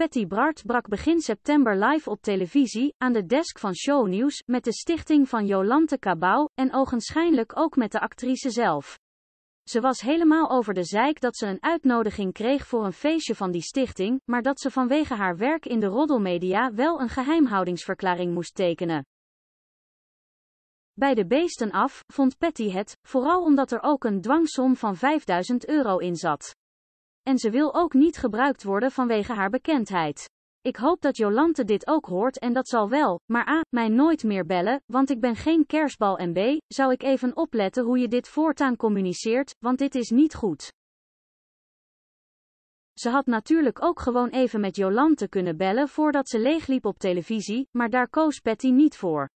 Patty Bart brak begin september live op televisie, aan de desk van Shownieuws, met de stichting van Jolante Cabau, en ogenschijnlijk ook met de actrice zelf. Ze was helemaal over de zeik dat ze een uitnodiging kreeg voor een feestje van die stichting, maar dat ze vanwege haar werk in de roddelmedia wel een geheimhoudingsverklaring moest tekenen. Bij de beesten af, vond Patty het, vooral omdat er ook een dwangsom van 5000 euro in zat. En ze wil ook niet gebruikt worden vanwege haar bekendheid. Ik hoop dat Jolante dit ook hoort en dat zal wel, maar a. mij nooit meer bellen, want ik ben geen kerstbal en b. zou ik even opletten hoe je dit voortaan communiceert, want dit is niet goed. Ze had natuurlijk ook gewoon even met Jolante kunnen bellen voordat ze leegliep op televisie, maar daar koos Patty niet voor.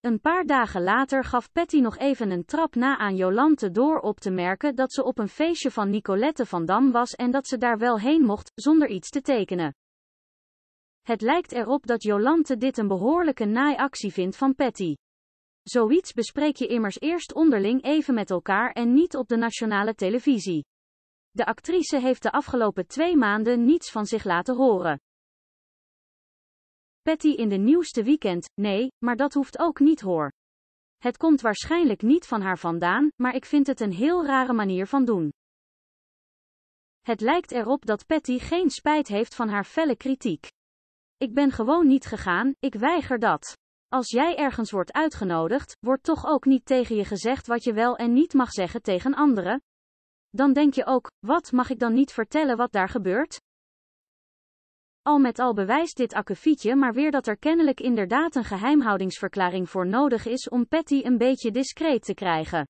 Een paar dagen later gaf Patty nog even een trap na aan Jolante door op te merken dat ze op een feestje van Nicolette van Dam was en dat ze daar wel heen mocht, zonder iets te tekenen. Het lijkt erop dat Jolante dit een behoorlijke naaiactie vindt van Patty. Zoiets bespreek je immers eerst onderling even met elkaar en niet op de nationale televisie. De actrice heeft de afgelopen twee maanden niets van zich laten horen. Patty in de nieuwste weekend, nee, maar dat hoeft ook niet hoor. Het komt waarschijnlijk niet van haar vandaan, maar ik vind het een heel rare manier van doen. Het lijkt erop dat Patty geen spijt heeft van haar felle kritiek. Ik ben gewoon niet gegaan, ik weiger dat. Als jij ergens wordt uitgenodigd, wordt toch ook niet tegen je gezegd wat je wel en niet mag zeggen tegen anderen? Dan denk je ook, wat mag ik dan niet vertellen wat daar gebeurt? Al met al bewijst dit akkefietje maar weer dat er kennelijk inderdaad een geheimhoudingsverklaring voor nodig is om Patty een beetje discreet te krijgen.